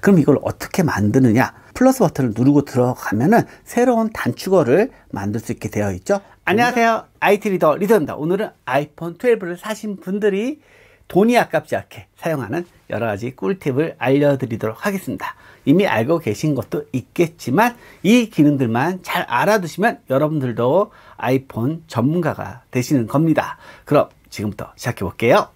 그럼 이걸 어떻게 만드느냐? 플러스 버튼을 누르고 들어가면은 새로운 단축어를 만들 수 있게 되어 있죠. 안녕하세요. IT 리더 리더입니다. 오늘은 아이폰 12를 사신 분들이 돈이 아깝지 않게 사용하는 여러 가지 꿀팁을 알려드리도록 하겠습니다. 이미 알고 계신 것도 있겠지만 이 기능들만 잘 알아두시면 여러분들도 아이폰 전문가가 되시는 겁니다. 그럼 지금부터 시작해 볼게요.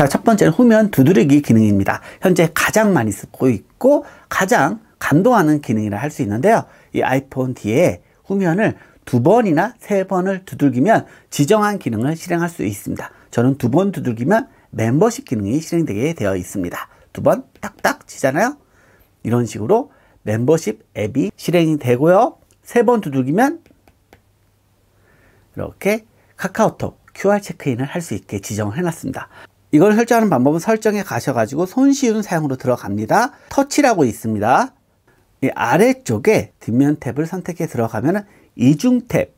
자, 첫 번째는 후면 두드리기 기능입니다. 현재 가장 많이 쓰고 있고 가장 감동하는 기능이라 할 수 있는데요. 이 아이폰 뒤에 후면을 두 번이나 세 번을 두들기면 지정한 기능을 실행할 수 있습니다. 저는 두 번 두들기면 멤버십 기능이 실행되게 되어 있습니다. 두 번 딱딱 치잖아요. 이런 식으로 멤버십 앱이 실행이 되고요. 세 번 두들기면 이렇게 카카오톡 QR 체크인을 할 수 있게 지정을 해놨습니다. 이걸 설정하는 방법은 설정에 가셔가지고 손쉬운 사용으로 들어갑니다. 터치라고 있습니다. 이 아래쪽에 뒷면 탭을 선택해 들어가면 이중 탭,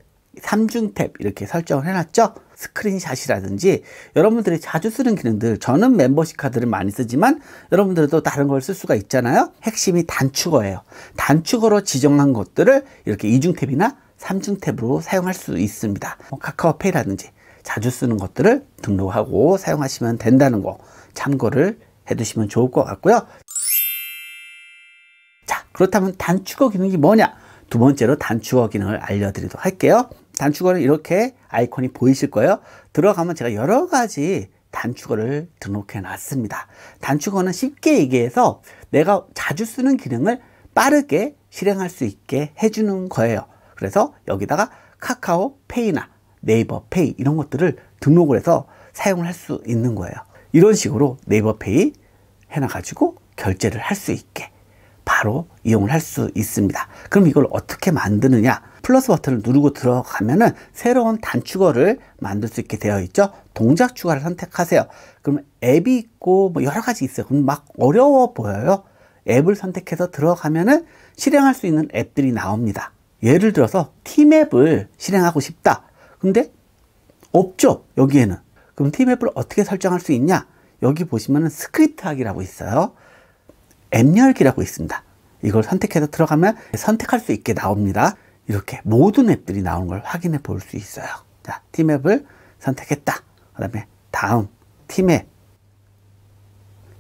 삼중 탭 이렇게 설정을 해놨죠. 스크린샷이라든지 여러분들이 자주 쓰는 기능들 저는 멤버십 카드를 많이 쓰지만 여러분들도 다른 걸 쓸 수가 있잖아요. 핵심이 단축어예요. 단축어로 지정한 것들을 이렇게 이중 탭이나 삼중 탭으로 사용할 수 있습니다. 뭐 카카오페이라든지 자주 쓰는 것들을 등록하고 사용하시면 된다는 거 참고를 해 두시면 좋을 것 같고요. 자, 그렇다면 단축어 기능이 뭐냐? 두 번째로 단축어 기능을 알려드리도록 할게요. 단축어는 이렇게 아이콘이 보이실 거예요. 들어가면 제가 여러 가지 단축어를 등록해 놨습니다. 단축어는 쉽게 얘기해서 내가 자주 쓰는 기능을 빠르게 실행할 수 있게 해주는 거예요. 그래서 여기다가 카카오 페이나 네이버 페이 이런 것들을 등록을 해서 사용을 할 수 있는 거예요. 이런 식으로 네이버 페이 해 놔가지고 결제를 할 수 있게 바로 이용을 할 수 있습니다. 그럼 이걸 어떻게 만드느냐? 플러스 버튼을 누르고 들어가면은 새로운 단축어를 만들 수 있게 되어 있죠. 동작 추가를 선택하세요. 그럼 앱이 있고 뭐 여러 가지 있어요. 그럼 막 어려워 보여요. 앱을 선택해서 들어가면은 실행할 수 있는 앱들이 나옵니다. 예를 들어서 티맵을 실행하고 싶다. 근데 없죠. 여기에는. 그럼 TMF를 어떻게 설정할 수 있냐? 여기 보시면 은 스크립트 하기라고 있어요. 앱 열기라고 있습니다. 이걸 선택해서 들어가면 선택할 수 있게 나옵니다. 이렇게 모든 앱들이 나오는걸 확인해 볼 수 있어요. 자, 팀앱을 선택했다. 그 다음에 다음, 팀앱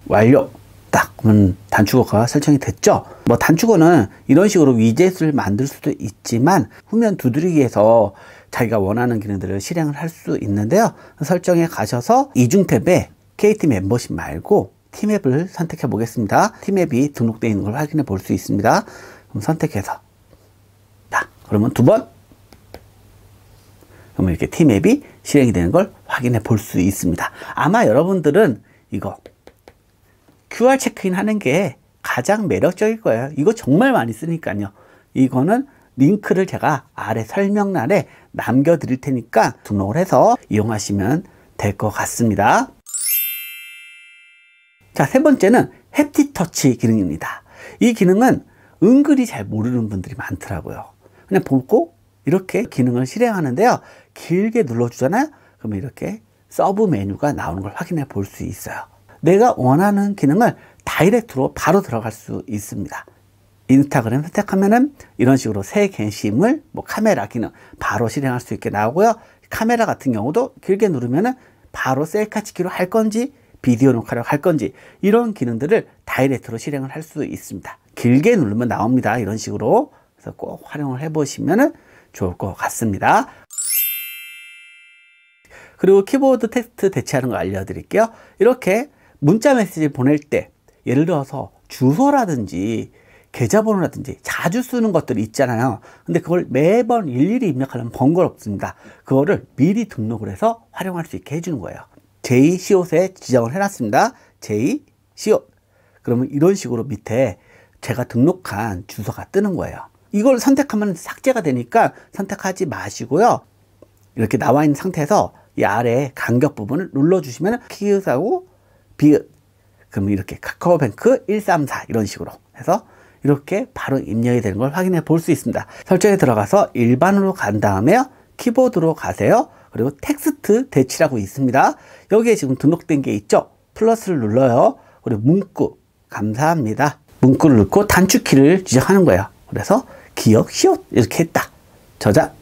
완료. 딱 그러면 단축어가 설정이 됐죠. 뭐 단축어는 이런 식으로 위젯을 만들 수도 있지만 후면 두드리기위해서 자기가 원하는 기능들을 실행을 할 수 있는데요. 설정에 가셔서 이중 탭에 KT 멤버십 말고 팀앱을 선택해 보겠습니다. 팀앱이 등록되어 있는 걸 확인해 볼 수 있습니다. 그럼 선택해서 자, 그러면 두 번 그러면 이렇게 팀앱이 실행이 되는 걸 확인해 볼 수 있습니다. 아마 여러분들은 이거 QR 체크인 하는 게 가장 매력적일 거예요. 이거 정말 많이 쓰니까요. 이거는 링크를 제가 아래 설명란에 남겨 드릴 테니까 등록을 해서 이용하시면 될 것 같습니다. 자, 세 번째는 햅틱터치 기능입니다. 이 기능은 은근히 잘 모르는 분들이 많더라고요. 그냥 보고 이렇게 기능을 실행하는데요. 길게 눌러주잖아요. 그러면 이렇게 서브 메뉴가 나오는 걸 확인해 볼 수 있어요. 내가 원하는 기능을 다이렉트로 바로 들어갈 수 있습니다. 인스타그램 선택하면은 이런 식으로 새 게시물, 뭐 카메라 기능 바로 실행할 수 있게 나오고요. 카메라 같은 경우도 길게 누르면은 바로 셀카 찍기로 할 건지 비디오 녹화를 할 건지 이런 기능들을 다이렉트로 실행을 할 수 있습니다. 길게 누르면 나옵니다. 이런 식으로 그래서 꼭 활용을 해보시면은 좋을 것 같습니다. 그리고 키보드 텍스트 대체하는 거 알려드릴게요. 이렇게 문자 메시지 보낼 때 예를 들어서 주소라든지 계좌번호라든지 자주 쓰는 것들이 있잖아요. 근데 그걸 매번 일일이 입력하려면 번거롭습니다. 그거를 미리 등록을 해서 활용할 수 있게 해주는 거예요. j c 옷에 지정을 해놨습니다. j c 옷 그러면 이런 식으로 밑에 제가 등록한 주소가 뜨는 거예요. 이걸 선택하면 삭제가 되니까 선택하지 마시고요. 이렇게 나와 있는 상태에서 이 아래 간격 부분을 눌러주시면 키읔하고 비읍 그러면 이렇게 카카오뱅크 134 이런 식으로 해서 이렇게 바로 입력이 되는 걸 확인해 볼 수 있습니다. 설정에 들어가서 일반으로 간다음에 키보드로 가세요. 그리고 텍스트 대치라고 있습니다. 여기에 지금 등록된 게 있죠? 플러스를 눌러요. 그리고 문구 감사합니다. 문구를 넣고 단축키를 지정하는 거예요. 그래서 기억 시옷 이렇게 했다. 저장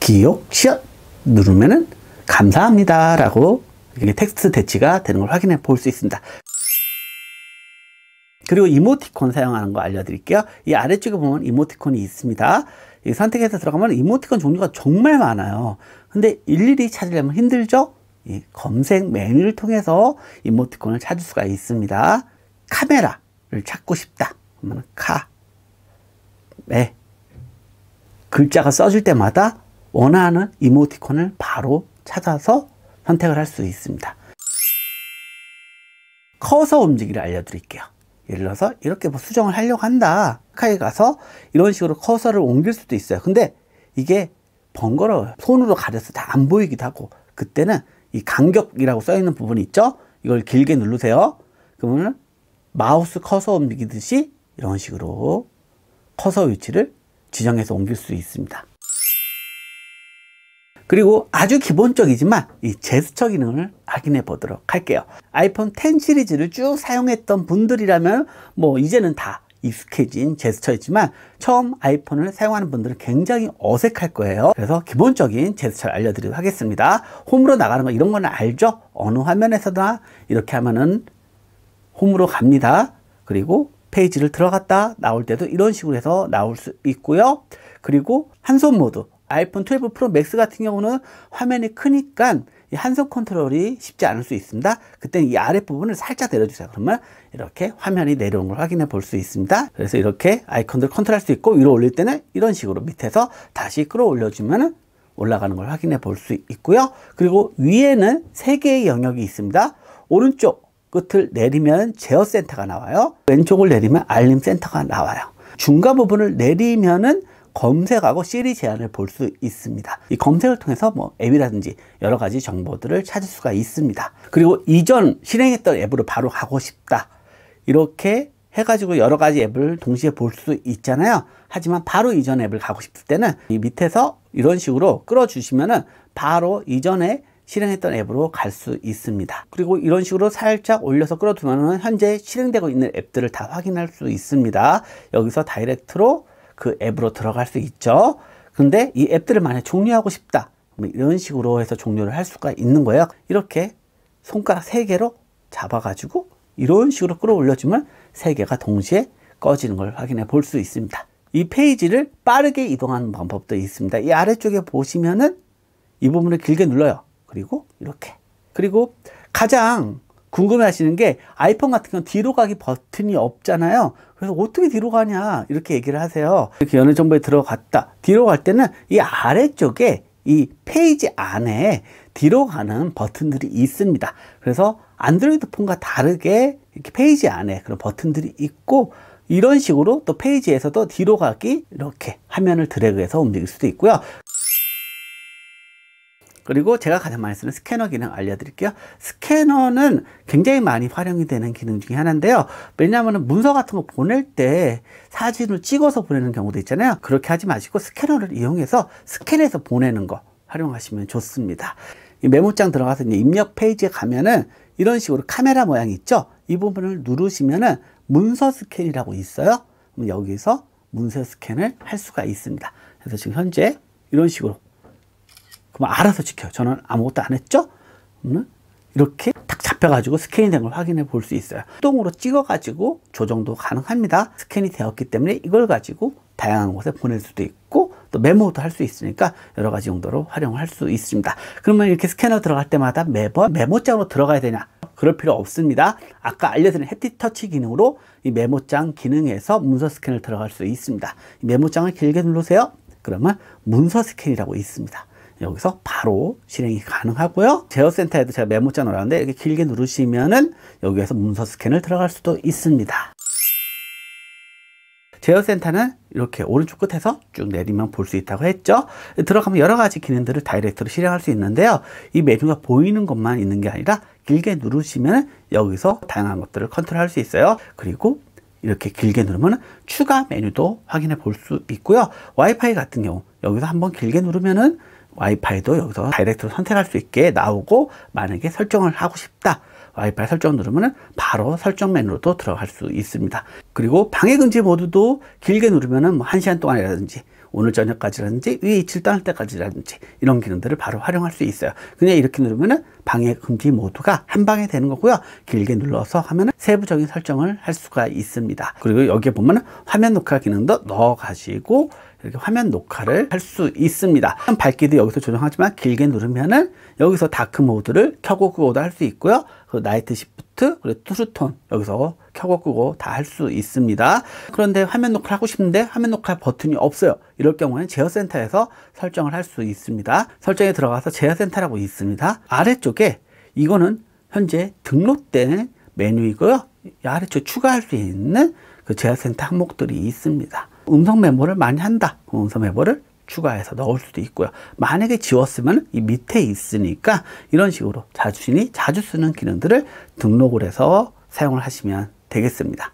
기억 시옷 누르면은 감사합니다라고 이게 텍스트 대치가 되는 걸 확인해 볼 수 있습니다. 그리고 이모티콘 사용하는 거 알려드릴게요. 이 아래쪽에 보면 이모티콘이 있습니다. 선택해서 들어가면 이모티콘 종류가 정말 많아요. 근데 일일이 찾으려면 힘들죠? 이 검색 메뉴를 통해서 이모티콘을 찾을 수가 있습니다. 카메라를 찾고 싶다. 그러면 카, 메. 네. 글자가 써질 때마다 원하는 이모티콘을 바로 찾아서 선택을 할 수 있습니다. 커서 움직이를 알려드릴게요. 예를 들어서 이렇게 뭐 수정을 하려고 한다. 카에 가서 이런 식으로 커서를 옮길 수도 있어요. 근데 이게 번거로워요. 손으로 가려서 다 안 보이기도 하고 그때는 이 간격이라고 써 있는 부분이 있죠. 이걸 길게 누르세요. 그러면 마우스 커서 옮기듯이 이런 식으로 커서 위치를 지정해서 옮길 수 있습니다. 그리고 아주 기본적이지만 이 제스처 기능을 확인해 보도록 할게요. 아이폰 10 시리즈를 쭉 사용했던 분들이라면 뭐 이제는 다 익숙해진 제스처이지만 처음 아이폰을 사용하는 분들은 굉장히 어색할 거예요 그래서 기본적인 제스처를 알려드리도록 하겠습니다 홈으로 나가는 거 이런 거는 알죠 어느 화면에서나 이렇게 하면은 홈으로 갑니다 그리고 페이지를 들어갔다 나올 때도 이런 식으로 해서 나올 수 있고요 그리고 한 손 모드 아이폰 12 프로 맥스 같은 경우는 화면이 크니까 이 한속 컨트롤이 쉽지 않을 수 있습니다. 그때이 아랫부분을 살짝 내려주세요. 그러면 이렇게 화면이 내려온 걸 확인해 볼 수 있습니다. 그래서 이렇게 아이콘들 컨트롤할 수 있고 위로 올릴 때는 이런 식으로 밑에서 다시 끌어올려주면 올라가는 걸 확인해 볼 수 있고요. 그리고 위에는 세개의 영역이 있습니다. 오른쪽 끝을 내리면 제어 센터가 나와요. 왼쪽을 내리면 알림 센터가 나와요. 중간 부분을 내리면은 검색하고 시리 제한을 볼 수 있습니다. 이 검색을 통해서 뭐 앱이라든지 여러 가지 정보들을 찾을 수가 있습니다. 그리고 이전 실행했던 앱으로 바로 가고 싶다. 이렇게 해가지고 여러 가지 앱을 동시에 볼 수 있잖아요. 하지만 바로 이전 앱을 가고 싶을 때는 이 밑에서 이런 식으로 끌어주시면은 바로 이전에 실행했던 앱으로 갈 수 있습니다. 그리고 이런 식으로 살짝 올려서 끌어두면 현재 실행되고 있는 앱들을 다 확인할 수 있습니다. 여기서 다이렉트로 그 앱으로 들어갈 수 있죠. 근데 이 앱들을 만약 종료하고 싶다. 뭐 이런 식으로 해서 종료를 할 수가 있는 거예요. 이렇게 손가락 3개로 잡아가지고 이런 식으로 끌어올려주면 3개가 동시에 꺼지는 걸 확인해 볼 수 있습니다. 이 페이지를 빠르게 이동하는 방법도 있습니다. 이 아래쪽에 보시면은 이 부분을 길게 눌러요. 그리고 이렇게. 그리고 가장 궁금해하시는 게 아이폰 같은 경우 뒤로 가기 버튼이 없잖아요. 그래서 어떻게 뒤로 가냐 이렇게 얘기를 하세요. 이렇게 연애 정보에 들어갔다. 뒤로 갈 때는 이 아래쪽에 이 페이지 안에 뒤로 가는 버튼들이 있습니다. 그래서 안드로이드 폰과 다르게 이렇게 페이지 안에 그런 버튼들이 있고 이런 식으로 또 페이지에서도 뒤로 가기 이렇게 화면을 드래그해서 움직일 수도 있고요. 그리고 제가 가장 많이 쓰는 스캐너 기능 알려드릴게요. 스캐너는 굉장히 많이 활용이 되는 기능 중에 하나인데요. 왜냐하면 문서 같은 거 보낼 때 사진을 찍어서 보내는 경우도 있잖아요. 그렇게 하지 마시고 스캐너를 이용해서 스캔해서 보내는 거 활용하시면 좋습니다. 메모장 들어가서 입력 페이지에 가면은 이런 식으로 카메라 모양이 있죠. 이 부분을 누르시면은 문서 스캔이라고 있어요. 여기서 문서 스캔을 할 수가 있습니다. 그래서 지금 현재 이런 식으로 그럼 알아서 지켜요. 저는 아무것도 안 했죠? 이렇게 딱 잡혀가지고 스캔이 된 걸 확인해 볼 수 있어요. 똥으로 찍어가지고 조정도 가능합니다. 스캔이 되었기 때문에 이걸 가지고 다양한 곳에 보낼 수도 있고 또 메모도 할 수 있으니까 여러 가지 용도로 활용할 수 있습니다. 그러면 이렇게 스캐너 들어갈 때마다 매번 메모장으로 들어가야 되냐? 그럴 필요 없습니다. 아까 알려드린 해피 터치 기능으로 이 메모장 기능에서 문서 스캔을 들어갈 수 있습니다. 이 메모장을 길게 누르세요. 그러면 문서 스캔이라고 있습니다. 여기서 바로 실행이 가능하고요. 제어센터에도 제가 메모장 넣었는데 이렇게 길게 누르시면은 여기에서 문서 스캔을 들어갈 수도 있습니다. 제어센터는 이렇게 오른쪽 끝에서 쭉 내리면 볼 수 있다고 했죠 들어가면 여러 가지 기능들을 다이렉트로 실행할 수 있는데요 이 메뉴가 보이는 것만 있는 게 아니라 길게 누르시면 여기서 다양한 것들을 컨트롤할 수 있어요 그리고 이렇게 길게 누르면 추가 메뉴도 확인해 볼 수 있고요 와이파이 같은 경우 여기서 한번 길게 누르면은 와이파이도 여기서 다이렉트로 선택할 수 있게 나오고 만약에 설정을 하고 싶다 와이파이 설정 누르면 바로 설정 메뉴로도 들어갈 수 있습니다 그리고 방해금지 모드도 길게 누르면 뭐 1시간 동안이라든지 오늘 저녁까지라든지 위에 이치할 때까지라든지 이런 기능들을 바로 활용할 수 있어요. 그냥 이렇게 누르면은 방해 금지 모드가 한 방에 되는 거고요. 길게 눌러서 하면 세부적인 설정을 할 수가 있습니다. 그리고 여기에 보면 화면 녹화 기능도 넣어가지고 이렇게 화면 녹화를 할 수 있습니다. 밝기도 여기서 조정하지만 길게 누르면은 여기서 다크 모드를 켜고 그거도할 수 있고요. 그 나이트 10 리스트, 그리고 투스톤 여기서 켜고 끄고 다 할 수 있습니다. 그런데 화면 녹화를 하고 싶은데 화면 녹화 버튼이 없어요. 이럴 경우에는 제어센터에서 설정을 할 수 있습니다. 설정에 들어가서 제어센터라고 있습니다. 아래쪽에 이거는 현재 등록된 메뉴이고요. 아래쪽 추가할 수 있는 그 제어센터 항목들이 있습니다. 음성 메모를 많이 한다. 그 음성 메모를 추가해서 넣을 수도 있고요. 만약에 지웠으면 이 밑에 있으니까 이런 식으로 자주신이 자주 쓰는 기능들을 등록을 해서 사용을 하시면 되겠습니다.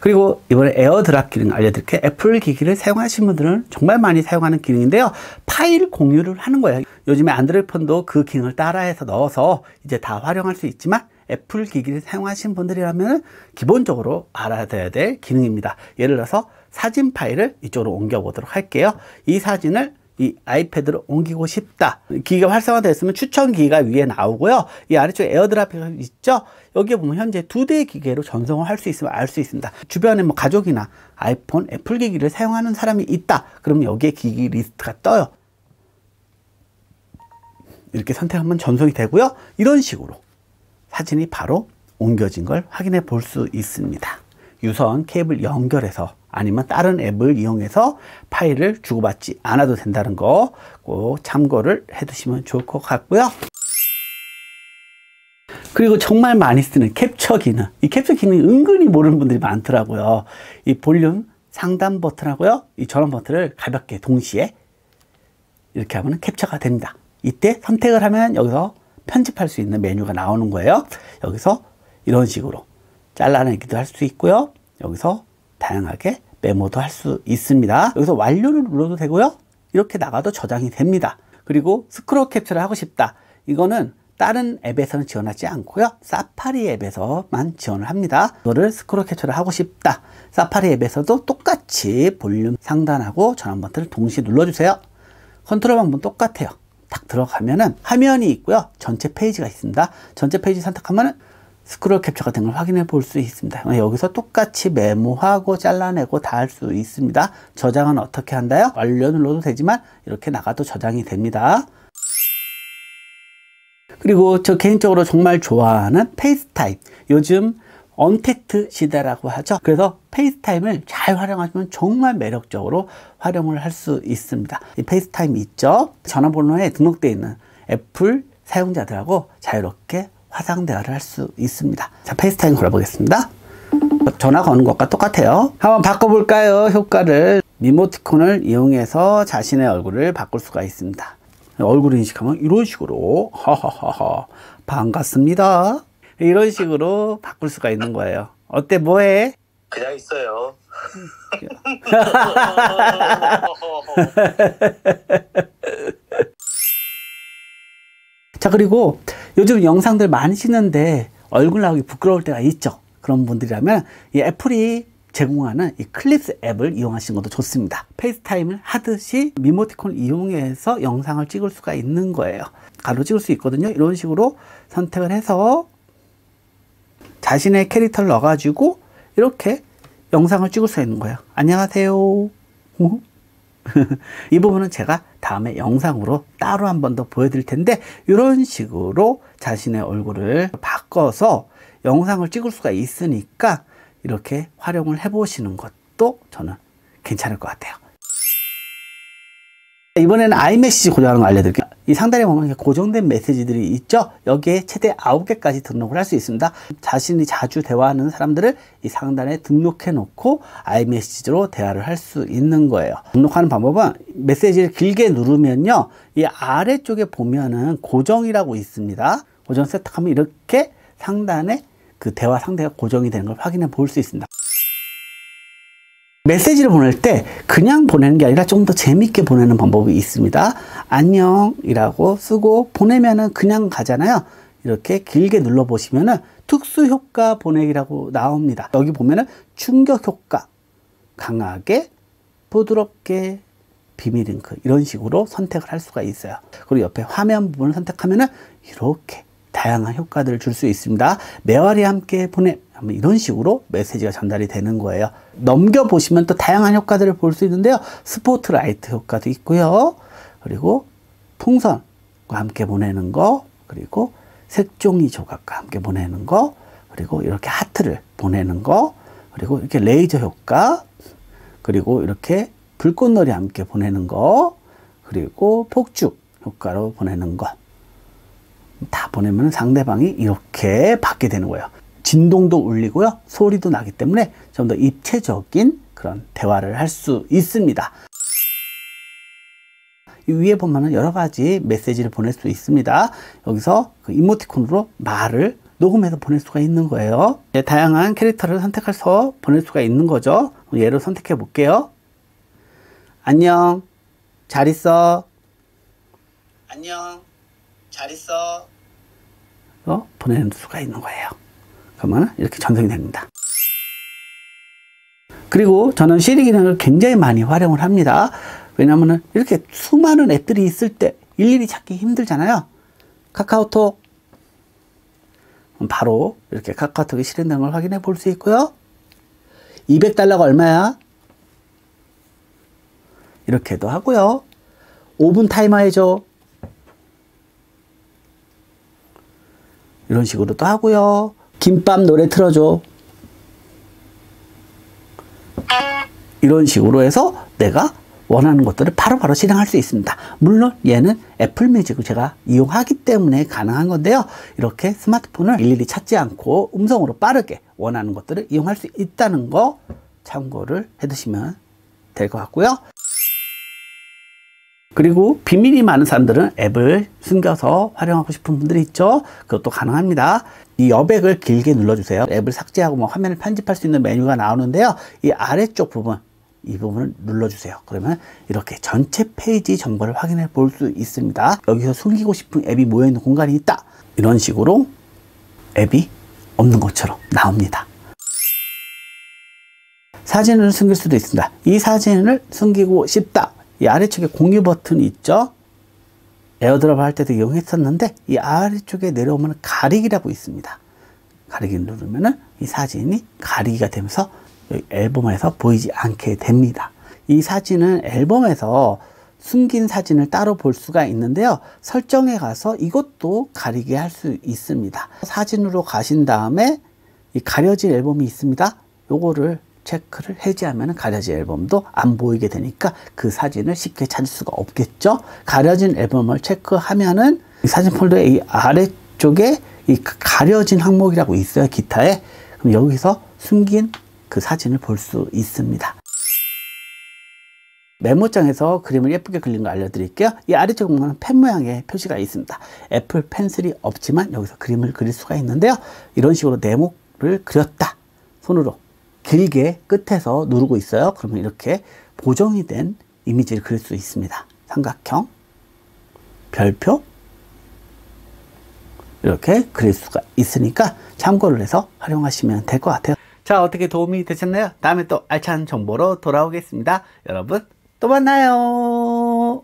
그리고 이번에 에어드랍 기능 알려드릴게요. 애플 기기를 사용하신 분들은 정말 많이 사용하는 기능인데요. 파일 공유를 하는 거예요. 요즘에 안드로이드 폰도 그 기능을 따라해서 넣어서 이제 다 활용할 수 있지만 애플 기기를 사용하신 분들이라면 기본적으로 알아야 둬될 기능입니다. 예를 들어서 사진 파일을 이쪽으로 옮겨보도록 할게요. 이 사진을 이 아이패드로 옮기고 싶다. 기기가 활성화됐으면 추천 기기가 위에 나오고요. 이 아래쪽 에어드랍이 있죠? 여기에 보면 현재 두 대의 기계로 전송을 할 수 있으면 알 수 있습니다. 주변에 뭐 가족이나 아이폰, 애플 기기를 사용하는 사람이 있다. 그럼 여기에 기기 리스트가 떠요. 이렇게 선택하면 전송이 되고요. 이런 식으로 사진이 바로 옮겨진 걸 확인해 볼 수 있습니다. 유선 케이블 연결해서 아니면 다른 앱을 이용해서 파일을 주고받지 않아도 된다는 거 꼭 참고를 해 두시면 좋을 것 같고요. 그리고 정말 많이 쓰는 캡처 기능. 이 캡처 기능 은근히 모르는 분들이 많더라고요. 이 볼륨 상단 버튼하고요. 이 전원 버튼을 가볍게 동시에 이렇게 하면 캡처가 됩니다. 이때 선택을 하면 여기서 편집할 수 있는 메뉴가 나오는 거예요. 여기서 이런 식으로 잘라내기도 할 수 있고요. 여기서 다양하게 메모도 할 수 있습니다. 여기서 완료를 눌러도 되고요. 이렇게 나가도 저장이 됩니다. 그리고 스크롤 캡처를 하고 싶다. 이거는 다른 앱에서는 지원하지 않고요. 사파리 앱에서만 지원을 합니다. 이거를 스크롤 캡처를 하고 싶다. 사파리 앱에서도 똑같이 볼륨 상단하고 전원 버튼을 동시에 눌러주세요. 컨트롤 방법 똑같아요. 딱 들어가면은 화면이 있고요. 전체 페이지가 있습니다. 전체 페이지 선택하면은 스크롤 캡처가 된 걸 확인해 볼 수 있습니다. 어, 여기서 똑같이 메모하고 잘라내고 다 할 수 있습니다. 저장은 어떻게 한다요? 완료 눌러도 되지만 이렇게 나가도 저장이 됩니다. 그리고 저 개인적으로 정말 좋아하는 페이스타임. 요즘 언택트 시대라고 하죠. 그래서 페이스타임을 잘 활용하시면 정말 매력적으로 활용을 할 수 있습니다. 이 페이스타임 있죠? 전화번호에 등록되어 있는 애플 사용자들하고 자유롭게 화상 대화를 할 수 있습니다. 자, 페이스타임 걸어보겠습니다. 전화 거는 것과 똑같아요. 한번 바꿔볼까요? 효과를 미모티콘을 이용해서 자신의 얼굴을 바꿀 수가 있습니다. 얼굴 인식하면 이런 식으로 하하하하 반갑습니다. 이런 식으로 바꿀 수가 있는 거예요. 어때 뭐해? 그냥 있어요. 자 그리고 요즘 영상들 많이시는데 얼굴 나오기 부끄러울 때가 있죠. 그런 분들이라면 이 애플이 제공하는 이 클립스 앱을 이용하시는 것도 좋습니다. 페이스타임을 하듯이 미모티콘을 이용해서 영상을 찍을 수가 있는 거예요. 가로 찍을 수 있거든요. 이런 식으로 선택을 해서 자신의 캐릭터를 넣어가지고 이렇게 영상을 찍을 수 있는 거예요. 안녕하세요. 이 부분은 제가 다음에 영상으로 따로 한 번 더 보여드릴 텐데 이런 식으로 자신의 얼굴을 바꿔서 영상을 찍을 수가 있으니까 이렇게 활용을 해보시는 것도 저는 괜찮을 것 같아요. 이번에는 아이메시지 고정하는 거 알려드릴게요. 이 상단에 보면 고정된 메시지들이 있죠. 여기에 최대 9개까지 등록을 할 수 있습니다. 자신이 자주 대화하는 사람들을 이 상단에 등록해 놓고 아이메시지로 대화를 할 수 있는 거예요. 등록하는 방법은 메시지를 길게 누르면요. 이 아래쪽에 보면은 고정이라고 있습니다. 고정 세탁하면 이렇게 상단에 그 대화 상대가 고정이 되는 걸 확인해 볼 수 있습니다. 메시지를 보낼 때 그냥 보내는 게 아니라 좀 더 재밌게 보내는 방법이 있습니다. 안녕이라고 쓰고 보내면은 그냥 가잖아요. 이렇게 길게 눌러보시면은 특수 효과 보내기라고 나옵니다. 여기 보면은 충격 효과, 강하게, 부드럽게, 비밀링크 이런 식으로 선택을 할 수가 있어요. 그리고 옆에 화면 부분을 선택하면은 이렇게 다양한 효과들을 줄 수 있습니다. 매화리 함께 보내 뭐 이런 식으로 메시지가 전달이 되는 거예요. 넘겨보시면 또 다양한 효과들을 볼 수 있는데요. 스포트라이트 효과도 있고요. 그리고 풍선과 함께 보내는 거, 그리고 색종이 조각과 함께 보내는 거, 그리고 이렇게 하트를 보내는 거, 그리고 이렇게 레이저 효과, 그리고 이렇게 불꽃놀이 함께 보내는 거, 그리고 폭죽 효과로 보내는 것. 다 보내면 상대방이 이렇게 받게 되는 거예요. 진동도 울리고요. 소리도 나기 때문에 좀 더 입체적인 그런 대화를 할 수 있습니다. 위에 보면 여러 가지 메시지를 보낼 수 있습니다. 여기서 그 이모티콘으로 말을 녹음해서 보낼 수가 있는 거예요. 예, 다양한 캐릭터를 선택해서 보낼 수가 있는 거죠. 얘를 선택해 볼게요. 안녕. 잘 있어. 안녕. 잘 있어. 어? 보내는 수가 있는 거예요. 그러면 이렇게 전송이 됩니다. 그리고 저는 시리 기능을 굉장히 많이 활용을 합니다. 왜냐하면 이렇게 수많은 앱들이 있을 때 일일이 찾기 힘들잖아요. 카카오톡 바로 이렇게 카카오톡이 실행된 걸 확인해 볼 수 있고요. 200달러가 얼마야? 이렇게도 하고요. 5분 타이머 해줘. 이런 식으로도 하고요. 김밥 노래 틀어줘. 이런 식으로 해서 내가 원하는 것들을 바로바로 바로 실행할 수 있습니다. 물론 얘는 애플 뮤직을 제가 이용하기 때문에 가능한 건데요. 이렇게 스마트폰을 일일이 찾지 않고 음성으로 빠르게 원하는 것들을 이용할 수 있다는 거 참고를 해 두시면 될 것 같고요. 그리고 비밀이 많은 사람들은 앱을 숨겨서 활용하고 싶은 분들이 있죠. 그것도 가능합니다. 이 여백을 길게 눌러주세요. 앱을 삭제하고 뭐 화면을 편집할 수 있는 메뉴가 나오는데요. 이 아래쪽 부분, 이 부분을 눌러주세요. 그러면 이렇게 전체 페이지 정보를 확인해 볼 수 있습니다. 여기서 숨기고 싶은 앱이 모여있는 공간이 있다. 이런 식으로 앱이 없는 것처럼 나옵니다. 사진을 숨길 수도 있습니다. 이 사진을 숨기고 싶다. 이 아래쪽에 공유 버튼이 있죠? 에어드랍 할 때도 이용했었는데 이 아래쪽에 내려오면 가리기라고 있습니다. 가리기 누르면 이 사진이 가리기가 되면서 앨범에서 보이지 않게 됩니다. 이 사진은 앨범에서 숨긴 사진을 따로 볼 수가 있는데요. 설정에 가서 이것도 가리게 할 수 있습니다. 사진으로 가신 다음에 이 가려진 앨범이 있습니다. 요거를 체크를 해제하면 가려진 앨범도 안 보이게 되니까 그 사진을 쉽게 찾을 수가 없겠죠. 가려진 앨범을 체크하면은 사진 폴더의 이 아래쪽에 이 가려진 항목이라고 있어요. 기타에. 그럼 여기서 숨긴 그 사진을 볼 수 있습니다. 메모장에서 그림을 예쁘게 그린 거 알려드릴게요. 이 아래쪽 보면 펜 모양의 표시가 있습니다. 애플 펜슬이 없지만 여기서 그림을 그릴 수가 있는데요. 이런 식으로 네모를 그렸다. 손으로 길게 끝에서 누르고 있어요. 그러면 이렇게 보정이 된 이미지를 그릴 수 있습니다. 삼각형, 별표, 이렇게 그릴 수가 있으니까 참고를 해서 활용하시면 될 것 같아요. 자, 어떻게 도움이 되셨나요? 다음에 또 알찬 정보로 돌아오겠습니다. 여러분, 또 만나요.